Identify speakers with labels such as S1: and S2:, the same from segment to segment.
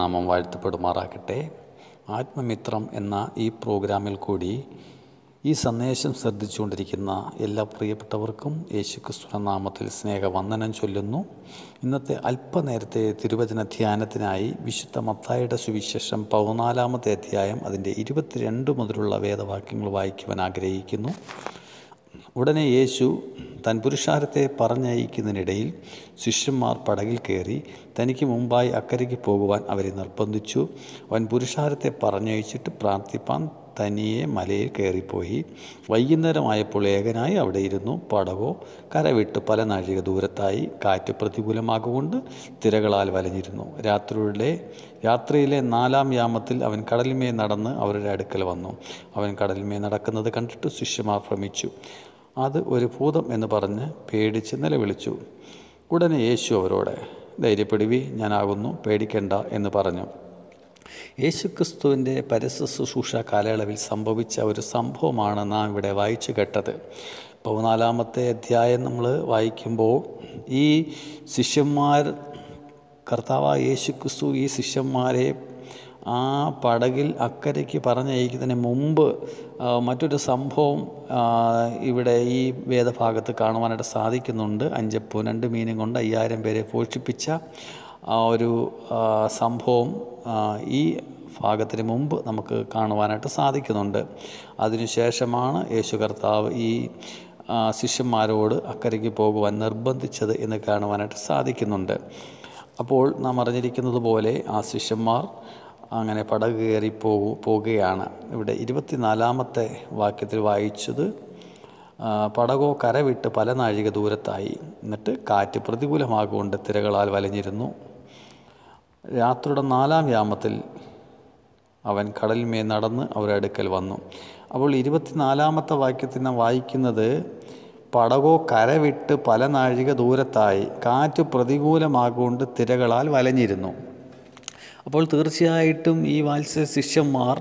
S1: നാമം വാഴ്ത്തപ്പെടുമാറാക്കട്ടെ ആത്മമിത്രം എന്ന ഈ പ്രോഗ്രാമിൽ കൂടി ഈ സന്ദേശം ശ്രദ്ധിച്ചുകൊണ്ടിരിക്കുന്ന എല്ലാ പ്രിയപ്പെട്ടവർക്കും യേശുക്രിസ്തുനാമത്തിൽ സ്നേഹവന്ദനം ചൊല്ലുന്നു ഇന്നത്തെ അല്പനേരത്തെ തിരുവചന ധ്യാനത്തിനായി വിശുദ്ധ മത്തായുടെ സുവിശേഷം പതിനാലാമത്തെ അധ്യായം അതിൻ്റെ ഇരുപത്തിരണ്ട് മുതലുള്ള വേദവാക്യങ്ങൾ വായിക്കുവാൻ ആഗ്രഹിക്കുന്നു ഉടനെ യേശു താൻ പുരുഷാരത്തെ പറഞ്ഞയക്കുന്നതിനിടയിൽ ശിഷ്യന്മാർ പടകിൽ കയറി തനിക്ക് മുമ്പായി അക്കരയ്ക്ക് പോകുവാൻ അവരെ നിർബന്ധിച്ചു അവൻ പുരുഷാരത്തെ പറഞ്ഞയച്ചിട്ട് പ്രാർത്ഥിപ്പാൻ തനിയെ മലയിൽ കയറിപ്പോയി വൈകുന്നേരമായപ്പോൾ ഏകനായി അവിടെ ഇരുന്നു പടവോ കരവിട്ട് പല നാഴിക ദൂരത്തായി കാറ്റ് പ്രതികൂലമാകുകൊണ്ട് തിരകളാൽ വലഞ്ഞിരുന്നു രാത്രിയുടെ രാത്രിയിലെ നാലാം യാമത്തിൽ അവൻ കടലിമേ നടന്ന് അവരുടെ അടുക്കൽ വന്നു അവൻ കടലിമേ നടക്കുന്നത് കണ്ടിട്ട് ശിഷ്യമാർ ഭ്രമിച്ചു അത് ഒരു ഭൂതം എന്ന് പറഞ്ഞ് പേടിച്ച് നിലവിളിച്ചു ഉടനെ യേശു അവരോട് ധൈര്യപ്പെടുവി ഞാനാകുന്നു പേടിക്കണ്ട എന്ന് പറഞ്ഞു യേശുക്രിസ്തുവിൻ്റെ പരസ്യ ശുശ്രൂഷ കാലയളവിൽ സംഭവിച്ച ഒരു സംഭവമാണ് നാം ഇവിടെ വായിച്ചു കേട്ടത് പതിനാലാമത്തെ അധ്യായം നമ്മൾ വായിക്കുമ്പോൾ ഈ ശിഷ്യന്മാർ കർത്താവ് യേശുക്രിസ്തു ഈ ശിഷ്യന്മാരെ ആ പടകിൽ അക്കരയ്ക്ക് പറഞ്ഞയക്കുന്നതിന് മുമ്പ് മറ്റൊരു സംഭവം ഇവിടെ ഈ വേദഭാഗത്ത് കാണുവാനായിട്ട് സാധിക്കുന്നുണ്ട് അഞ്ച് പുനണ്ട് മീനും കൊണ്ട് അയ്യായിരം പേരെ പോഷിപ്പിച്ച ഒരു സംഭവം ഈ ഭാഗത്തിന് മുമ്പ് നമുക്ക് കാണുവാനായിട്ട് സാധിക്കുന്നുണ്ട് അതിനുശേഷമാണ് യേശു കർത്താവ് ഈ ശിഷ്യന്മാരോട് അക്കരയ്ക്ക് പോകുവാൻ നിർബന്ധിച്ചത് എന്ന് കാണുവാനായിട്ട് സാധിക്കുന്നുണ്ട് അപ്പോൾ നാം അറിഞ്ഞിരിക്കുന്നത് പോലെ ആ ശിഷ്യന്മാർ അങ്ങനെ പടക് കയറി പോകു പോകുകയാണ് ഇവിടെ ഇരുപത്തിനാലാമത്തെ വാക്യത്തിൽ വായിച്ചത് പടകോ കരവിട്ട് പല നാഴിക ദൂരത്തായി എന്നിട്ട് കാറ്റ് പ്രതികൂലമാകൊണ്ട് തിരകളാൽ വലഞ്ഞിരുന്നു രാത്രിയുടെ നാലാം യാമത്തിൽ അവൻ കടലിന്മേ നടന്ന് അവരുടെ അടുക്കൽ വന്നു അപ്പോൾ ഇരുപത്തിനാലാമത്തെ വാക്യത്തിൽ നാം വായിക്കുന്നത് പടകോ കരവിട്ട് പല നാഴിക ദൂരത്തായി കാറ്റ് പ്രതികൂലമാകൊണ്ട് തിരകളാൽ വലഞ്ഞിരുന്നു അപ്പോൾ തീർച്ചയായിട്ടും ഈ വാത്സ്യ ശിഷ്യന്മാർ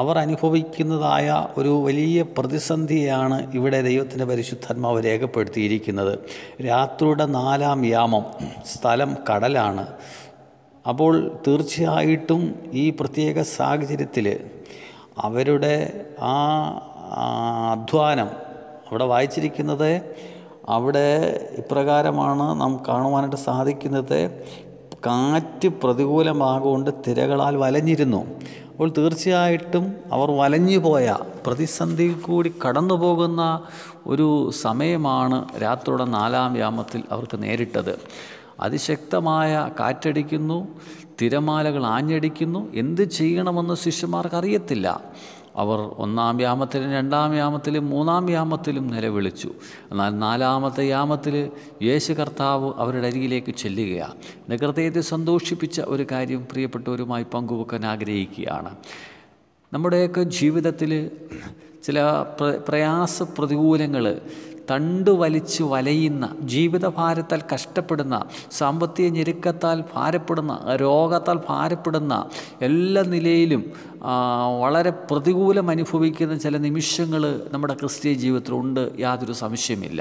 S1: അവർ അനുഭവിക്കുന്നതായ ഒരു വലിയ പ്രതിസന്ധിയാണ് ഇവിടെ ദൈവത്തിൻ്റെ പരിശുദ്ധാത്മാവ് രേഖപ്പെടുത്തിയിരിക്കുന്നത് രാത്രിയുടെ നാലാം യാമം സ്ഥലം കടലാണ് അപ്പോൾ തീർച്ചയായിട്ടും ഈ പ്രത്യേക സാഹചര്യത്തിൽ അവരുടെ ആ അധ്വാനം അവിടെ വായിച്ചിരിക്കുന്നത് അവിടെ ഇപ്രകാരമാണ് നാം കാണുവാനായിട്ട് സാധിക്കുന്നത് കാറ്റ് പ്രതികൂലമാകൊണ്ട് തിരകളാൽ വലഞ്ഞിരുന്നു അപ്പോൾ തീർച്ചയായിട്ടും അവർ വലഞ്ഞു പോയ പ്രതിസന്ധി കൂടി കടന്നു പോകുന്ന ഒരു സമയമാണ് രാത്രിയുടെ നാലാം യാമത്തിൽ അവർക്ക് നേരിട്ടത് അതിശക്തമായ കാറ്റടിക്കുന്നു തിരമാലകൾ ആഞ്ഞടിക്കുന്നു എന്ത് ചെയ്യണമെന്ന് ശിഷ്യന്മാർക്ക് അറിയത്തില്ല അവർ ഒന്നാം യാമത്തിലും രണ്ടാം യാമത്തിലും മൂന്നാം യാമത്തിലും നിലവിളിച്ചു എന്നാൽ നാലാമത്തെ യാമത്തിൽ യേശു കർത്താവ് അവരുടെ അരികിലേക്ക് ചെല്ലുകയാണ് എൻ്റെ സന്തോഷിപ്പിച്ച ഒരു കാര്യം പ്രിയപ്പെട്ടവരുമായി പങ്കുവെക്കാൻ ആഗ്രഹിക്കുകയാണ് നമ്മുടെയൊക്കെ ജീവിതത്തിൽ ചില പ്രയാസ പ്രതികൂലങ്ങൾ തണ്ടു വലിച്ചു വലയുന്ന ജീവിതഭാരത്താൽ കഷ്ടപ്പെടുന്ന സാമ്പത്തിക ഞെരുക്കത്താൽ ഭാരപ്പെടുന്ന രോഗത്താൽ ഭാരപ്പെടുന്ന എല്ലാ നിലയിലും വളരെ പ്രതികൂലം അനുഭവിക്കുന്ന ചില നിമിഷങ്ങൾ നമ്മുടെ ക്രിസ്തീയ ജീവിതത്തിലുണ്ട് യാതൊരു സംശയമില്ല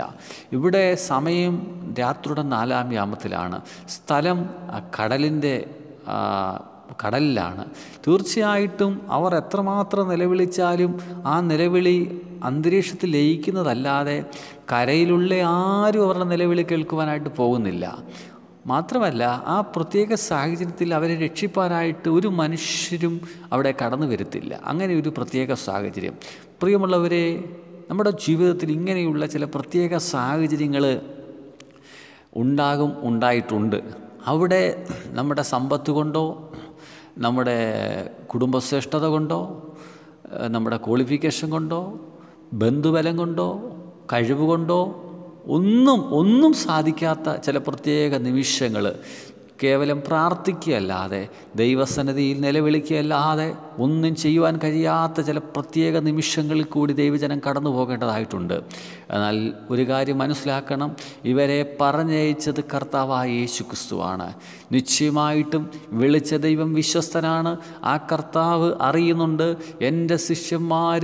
S1: ഇവിടെ സമയം രാത്രിയുടെ നാലാം യാമത്തിലാണ് സ്ഥലം കടലിൻ്റെ കടലിലാണ് തീർച്ചയായിട്ടും അവർ എത്രമാത്രം നിലവിളിച്ചാലും ആ നിലവിളി അന്തരീക്ഷത്തിൽ ലയിക്കുന്നതല്ലാതെ കരയിലുള്ള ആരും അവരുടെ നിലവിളി കേൾക്കുവാനായിട്ട് പോകുന്നില്ല മാത്രമല്ല ആ പ്രത്യേക സാഹചര്യത്തിൽ അവരെ രക്ഷിപ്പാനായിട്ട് ഒരു മനുഷ്യരും അവിടെ കടന്നു വരുത്തില്ല അങ്ങനെ ഒരു പ്രത്യേക സാഹചര്യം പ്രിയമുള്ളവരെ നമ്മുടെ ജീവിതത്തിൽ ഇങ്ങനെയുള്ള ചില പ്രത്യേക സാഹചര്യങ്ങൾ ഉണ്ടാകും ഉണ്ടായിട്ടുണ്ട് അവിടെ നമ്മുടെ സമ്പത്ത് കൊണ്ടോ നമ്മുടെ കുടുംബശ്രേഷ്ഠത കൊണ്ടോ നമ്മുടെ ക്വാളിഫിക്കേഷൻ കൊണ്ടോ ബന്ധുബലം കൊണ്ടോ കഴിവ് കൊണ്ടോ ഒന്നും ഒന്നും സാധിക്കാത്ത ചില പ്രത്യേക നിമിഷങ്ങൾ കേവലം പ്രാർത്ഥിക്കുകയല്ലാതെ ദൈവസന്നിധിയിൽ നിലവിളിക്കുകയല്ലാതെ ഒന്നും ചെയ്യുവാൻ കഴിയാത്ത ചില പ്രത്യേക നിമിഷങ്ങളിൽ കൂടി ദൈവജനം കടന്നു പോകേണ്ടതായിട്ടുണ്ട് എന്നാൽ ഒരു കാര്യം മനസ്സിലാക്കണം ഇവരെ പറഞ്ഞയച്ചത് കർത്താവായ യേശു ക്രിസ്തുവാണ് നിശ്ചയമായിട്ടും വിളിച്ച ദൈവം വിശ്വസ്തനാണ് ആ കർത്താവ് അറിയുന്നുണ്ട് എൻ്റെ ശിഷ്യന്മാർ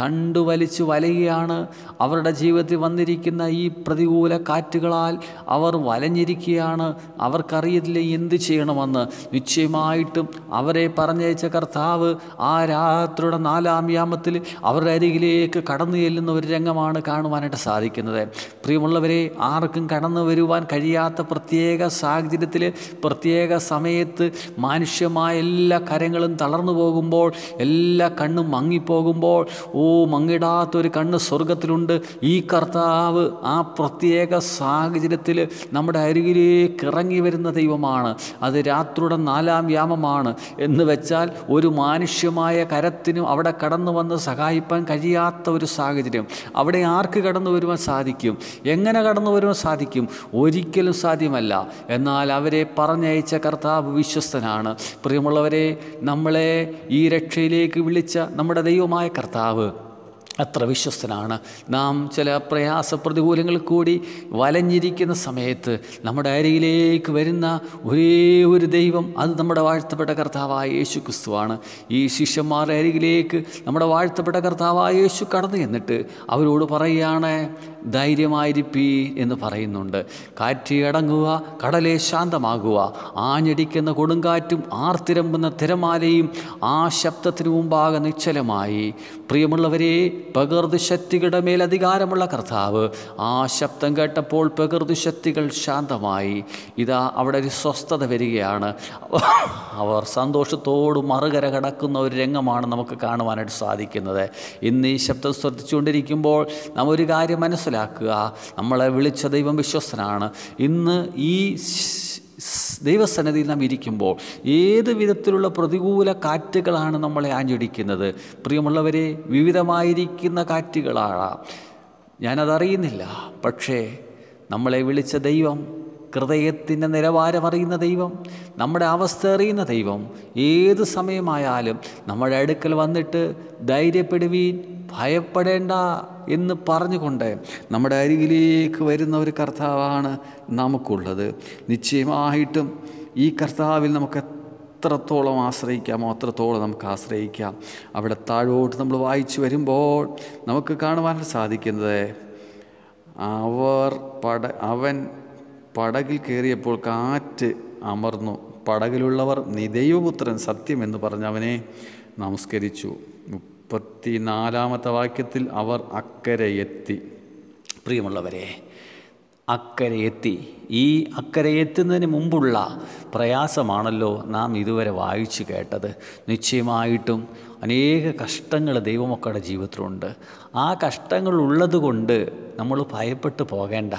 S1: തണ്ടു വലിച്ചു വലയുകയാണ് അവരുടെ ജീവിതത്തിൽ വന്നിരിക്കുന്ന ഈ പ്രതികൂല കാറ്റുകളാൽ അവർ വലഞ്ഞിരിക്കുകയാണ് അവർക്കറിയില്ല എന്ത് ചെയ്യണമെന്ന് നിശ്ചയമായിട്ടും അവരെ പറഞ്ഞയച്ച കർത്താവ് ആ രാത്രിയുടെ നാലാം യാമത്തിൽ അവരുടെ അരികിലേക്ക് കടന്നു ചെല്ലുന്ന ഒരു രംഗമാണ് കാണുവാനായിട്ട് സാധിക്കുന്നത് പ്രിയമുള്ളവരെ ആർക്കും കടന്നു വരുവാൻ കഴിയാത്ത പ്രത്യേക സാഹചര്യത്തിൽ പ്രത്യേക സമയത്ത് മാനുഷ്യമായ എല്ലാ കരങ്ങളും തളർന്നു പോകുമ്പോൾ എല്ലാ കണ്ണും മങ്ങിപ്പോകുമ്പോൾ ഓ മങ്ങിടാത്തൊരു കണ്ണ് സ്വർഗത്തിലുണ്ട് ഈ കർത്താവ് ആ പ്രത്യേക സാഹചര്യത്തിൽ നമ്മുടെ അരികിലേക്ക് ഇറങ്ങി വരുന്ന ദൈവമാണ് അത് രാത്രിയുടെ നാലാം വ്യാമമാണ് എന്ന് വെച്ചാൽ ഒരു മാന മനുഷ്യമായ കരത്തിനും അവിടെ കടന്നു വന്ന് സഹായിപ്പാൻ കഴിയാത്ത ഒരു സാഹചര്യം അവിടെ ആർക്ക് കടന്നു വരുവാൻ സാധിക്കും എങ്ങനെ കടന്നു വരുവാൻ സാധിക്കും ഒരിക്കലും സാധ്യമല്ല എന്നാൽ അവരെ പറഞ്ഞയച്ച കർത്താവ് വിശ്വസ്തനാണ് പ്രിയമുള്ളവരെ നമ്മളെ ഈ രക്ഷയിലേക്ക് വിളിച്ച നമ്മുടെ ദൈവമായ കർത്താവ് അത്ര വിശ്വസ്തനാണ് നാം ചില പ്രയാസ പ്രതികൂലങ്ങൾ കൂടി വലഞ്ഞിരിക്കുന്ന സമയത്ത് നമ്മുടെ അരിയിലേക്ക് വരുന്ന ഒരേ ഒരു ദൈവം അത് നമ്മുടെ വാഴ്ത്തപ്പെട്ട കർത്താവായ യേശു ക്രിസ്തുവാണ് ഈ ശിഷ്യന്മാരുടെ അരികിലേക്ക് നമ്മുടെ വാഴ്ത്തപ്പെട്ട കർത്താവായ യേശു കടന്നു എന്നിട്ട് അവരോട് പറയുകയാണ് ധൈര്യമായിരിപ്പീ എന്ന് പറയുന്നുണ്ട് കാറ്റ് അടങ്ങുക കടലെ ശാന്തമാകുക ആഞ്ഞടിക്കുന്ന കൊടുങ്കാറ്റും ആർത്തിരമ്പുന്ന തിരമാലയും ആ ശബ്ദത്തിന് മുമ്പാകെ നിശ്ചലമായി പ്രിയമുള്ളവരെ ശക്തികളുടെ മേൽ അധികാരമുള്ള കർത്താവ് ആ ശബ്ദം കേട്ടപ്പോൾ ശക്തികൾ ശാന്തമായി ഇതാ അവിടെ ഒരു സ്വസ്ഥത വരികയാണ് അവർ സന്തോഷത്തോട് മറുകര കടക്കുന്ന ഒരു രംഗമാണ് നമുക്ക് കാണുവാനായിട്ട് സാധിക്കുന്നത് ഇന്ന് ഈ ശബ്ദം ശ്രദ്ധിച്ചുകൊണ്ടിരിക്കുമ്പോൾ നമ്മൾ ഒരു കാര്യം മനസ്സിലാക്കുക നമ്മളെ വിളിച്ച ദൈവം വിശ്വസ്തനാണ് ഇന്ന് ഈ ദൈവസന്നിധിയിൽ നാം ഇരിക്കുമ്പോൾ ഏത് വിധത്തിലുള്ള പ്രതികൂല കാറ്റുകളാണ് നമ്മളെ ആഞ്ഞടിക്കുന്നത് പ്രിയമുള്ളവരെ വിവിധമായിരിക്കുന്ന കാറ്റുകളാണ് ഞാനതറിയുന്നില്ല പക്ഷേ നമ്മളെ വിളിച്ച ദൈവം ഹൃദയത്തിൻ്റെ നിലവാരമറിയുന്ന ദൈവം നമ്മുടെ അവസ്ഥ അറിയുന്ന ദൈവം ഏത് സമയമായാലും നമ്മുടെ അടുക്കൽ വന്നിട്ട് ധൈര്യപ്പെടുവീൻ ഭയപ്പെടേണ്ട എന്ന് പറഞ്ഞുകൊണ്ട് നമ്മുടെ അരികിലേക്ക് വരുന്ന ഒരു കർത്താവാണ് നമുക്കുള്ളത് നിശ്ചയമായിട്ടും ഈ കർത്താവിൽ നമുക്ക് എത്രത്തോളം ആശ്രയിക്കാമോ അത്രത്തോളം നമുക്ക് ആശ്രയിക്കാം അവിടെ താഴോട്ട് നമ്മൾ വായിച്ചു വരുമ്പോൾ നമുക്ക് കാണുവാൻ സാധിക്കുന്നത് അവർ പട അവൻ പടകിൽ കയറിയപ്പോൾ കാറ്റ് അമർന്നു പടകിലുള്ളവർ നീ ദൈവപുത്രൻ സത്യം എന്ന് പറഞ്ഞവനെ നമസ്കരിച്ചു മുപ്പത്തി നാലാമത്തെ വാക്യത്തിൽ അവർ അക്കരയെത്തി പ്രിയമുള്ളവരെ അക്കരയെത്തി ഈ അക്കരയെത്തുന്നതിന് മുമ്പുള്ള പ്രയാസമാണല്ലോ നാം ഇതുവരെ വായിച്ചു കേട്ടത് നിശ്ചയമായിട്ടും അനേക കഷ്ടങ്ങൾ ദൈവമക്കളുടെ ജീവിതത്തിലുണ്ട് ആ കഷ്ടങ്ങൾ കൊണ്ട് നമ്മൾ ഭയപ്പെട്ടു പോകേണ്ട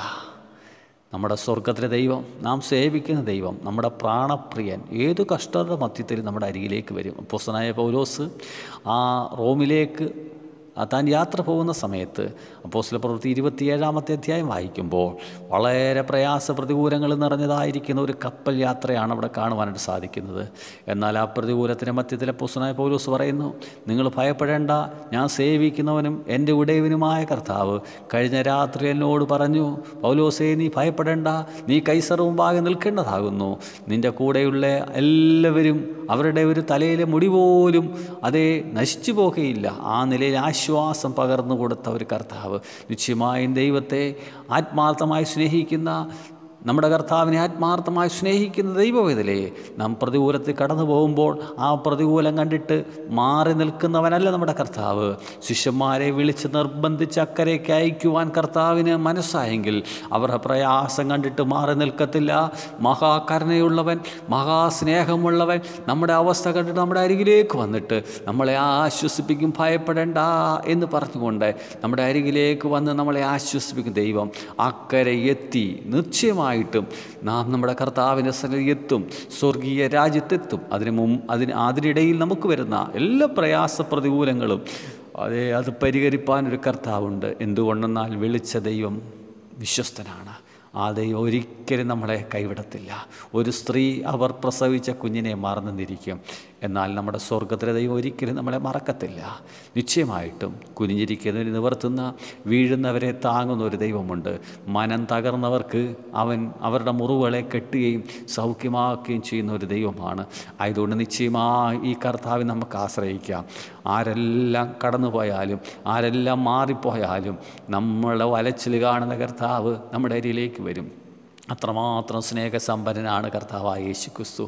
S1: നമ്മുടെ സ്വർഗത്തിലെ ദൈവം നാം സേവിക്കുന്ന ദൈവം നമ്മുടെ പ്രാണപ്രിയൻ ഏത് കഷ്ടരുടെ മധ്യത്തിൽ നമ്മുടെ അരികിലേക്ക് വരും അപ്പോസനായ പൗലോസ് ആ റോമിലേക്ക് താൻ യാത്ര പോകുന്ന സമയത്ത് അപ്പോസ്ല പ്രവൃത്തി ഇരുപത്തിയേഴാമത്തെ അധ്യായം വായിക്കുമ്പോൾ വളരെ പ്രയാസ പ്രതികൂലങ്ങൾ നിറഞ്ഞതായിരിക്കുന്ന ഒരു കപ്പൽ യാത്രയാണ് അവിടെ കാണുവാനായിട്ട് സാധിക്കുന്നത് എന്നാൽ ആ പ്രതികൂലത്തിൻ്റെ മധ്യത്തിലെ പോസ്തനായ പൗലോസ് പറയുന്നു നിങ്ങൾ ഭയപ്പെടേണ്ട ഞാൻ സേവിക്കുന്നവനും എൻ്റെ ഉടയവനുമായ കർത്താവ് കഴിഞ്ഞ രാത്രി എന്നോട് പറഞ്ഞു പൗലോസേ നീ ഭയപ്പെടേണ്ട നീ കൈസറ് മുമ്പാകെ നിൽക്കേണ്ടതാകുന്നു നിൻ്റെ കൂടെയുള്ള എല്ലാവരും അവരുടെ ഒരു തലയിലെ മുടി പോലും അതേ നശിച്ചു പോകുകയില്ല ആ നിലയിൽ ആശ ആശ്വാസം പകർന്നു കൊടുത്ത ഒരു കർത്താവ് നിശ്ചയമായും ദൈവത്തെ ആത്മാർത്ഥമായി സ്നേഹിക്കുന്ന നമ്മുടെ കർത്താവിനെ ആത്മാർത്ഥമായി സ്നേഹിക്കുന്ന ദൈവവേദലേ നാം പ്രതികൂലത്തിൽ കടന്നു പോകുമ്പോൾ ആ പ്രതികൂലം കണ്ടിട്ട് മാറി നിൽക്കുന്നവനല്ല നമ്മുടെ കർത്താവ് ശിഷ്യന്മാരെ വിളിച്ച് നിർബന്ധിച്ച് അക്കരയ്ക്ക് അയക്കുവാൻ കർത്താവിന് മനസ്സായെങ്കിൽ അവരുടെ പ്രയാസം കണ്ടിട്ട് മാറി നിൽക്കത്തില്ല മഹാകരുണയുള്ളവൻ മഹാസ്നേഹമുള്ളവൻ നമ്മുടെ അവസ്ഥ കണ്ടിട്ട് നമ്മുടെ അരികിലേക്ക് വന്നിട്ട് നമ്മളെ ആശ്വസിപ്പിക്കും ഭയപ്പെടേണ്ട എന്ന് പറഞ്ഞുകൊണ്ട് നമ്മുടെ അരികിലേക്ക് വന്ന് നമ്മളെ ആശ്വസിപ്പിക്കും ദൈവം അക്കരെ എത്തി നിശ്ചയമായി തീർച്ചയായിട്ടും നാം നമ്മുടെ കർത്താവിൻ്റെ എത്തും സ്വർഗീയ രാജ്യത്തെത്തും അതിന് മുമ്പ് അതിന് അതിനിടയിൽ നമുക്ക് വരുന്ന എല്ലാ പ്രയാസ പ്രതികൂലങ്ങളും അതേ അത് പരിഹരിപ്പാൻ ഒരു കർത്താവുണ്ട് എന്തുകൊണ്ടെന്നാൽ വിളിച്ച ദൈവം വിശ്വസ്തനാണ് ആ ദൈവം ഒരിക്കലും നമ്മളെ കൈവിടത്തില്ല ഒരു സ്ത്രീ അവർ പ്രസവിച്ച കുഞ്ഞിനെ മറന്നു നിന്നിരിക്കും എന്നാൽ നമ്മുടെ സ്വർഗത്തിലെ ദൈവം ഒരിക്കലും നമ്മളെ മറക്കത്തില്ല നിശ്ചയമായിട്ടും കുനിഞ്ഞിരിക്കുന്നവർ നിവർത്തുന്ന വീഴുന്നവരെ താങ്ങുന്ന ഒരു ദൈവമുണ്ട് മനം തകർന്നവർക്ക് അവൻ അവരുടെ മുറിവുകളെ കെട്ടുകയും സൗഖ്യമാക്കുകയും ചെയ്യുന്ന ഒരു ദൈവമാണ് ആയതുകൊണ്ട് നിശ്ചയമായി ഈ കർത്താവിനെ നമുക്ക് ആശ്രയിക്കാം ആരെല്ലാം കടന്നുപോയാലും ആരെല്ലാം മാറിപ്പോയാലും നമ്മളെ വലച്ചിൽ കാണുന്ന കർത്താവ് നമ്മുടെ അരിയിലേക്ക് വരും അത്രമാത്രം സ്നേഹസമ്പന്നനാണ് കർത്താവായ യേശു ക്രിസ്തു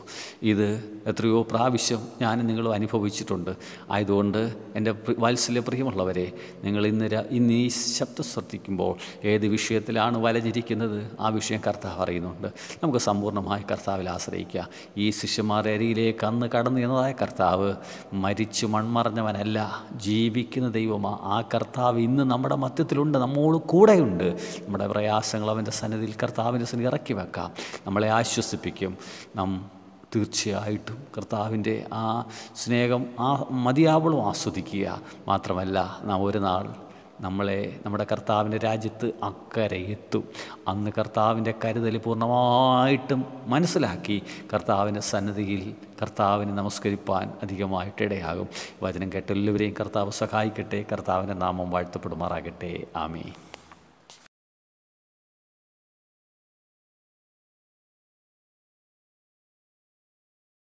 S1: ഇത് എത്രയോ പ്രാവശ്യം ഞാൻ നിങ്ങളും അനുഭവിച്ചിട്ടുണ്ട് ആയതുകൊണ്ട് എൻ്റെ വാത്സല്യ പ്രിയമുള്ളവരെ നിങ്ങൾ ഇന്ന് ഇന്ന് ഈ ശബ്ദം ശ്രദ്ധിക്കുമ്പോൾ ഏത് വിഷയത്തിലാണ് വലഞ്ഞിരിക്കുന്നത് ആ വിഷയം കർത്താവ് അറിയുന്നുണ്ട് നമുക്ക് സമ്പൂർണ്ണമായി കർത്താവിൽ ആശ്രയിക്കുക ഈ ശിഷ്യന്മാരുടെ അരിയിലേക്ക് അന്ന് കടന്നു എന്നതായ കർത്താവ് മരിച്ചു മൺമറഞ്ഞവനല്ല ജീവിക്കുന്ന ദൈവമാ ആ കർത്താവ് ഇന്ന് നമ്മുടെ മധ്യത്തിലുണ്ട് നമ്മോട് കൂടെയുണ്ട് നമ്മുടെ പ്രയാസങ്ങൾ അവൻ്റെ സന്നിധിയിൽ കർത്താവിൻ്റെ സന്നിധി ഇറക്കി വെക്കാം നമ്മളെ ആശ്വസിപ്പിക്കും നാം തീർച്ചയായിട്ടും കർത്താവിൻ്റെ ആ സ്നേഹം ആ മതിയാവളും ആസ്വദിക്കുക മാത്രമല്ല നാം ഒരു നാൾ നമ്മളെ നമ്മുടെ കർത്താവിൻ്റെ രാജ്യത്ത് അക്കരെ എത്തും അന്ന് കർത്താവിൻ്റെ കരുതൽ പൂർണ്ണമായിട്ടും മനസ്സിലാക്കി കർത്താവിൻ്റെ സന്നദ്ധിയിൽ കർത്താവിനെ നമസ്കരിപ്പാൻ അധികമായിട്ട് ഇടയാകും വചനം കേട്ടെല്ലാവരെയും കർത്താവ് സഹായിക്കട്ടെ കർത്താവിൻ്റെ നാമം വാഴ്ത്തപ്പെടുമാറാകട്ടെ ആമേ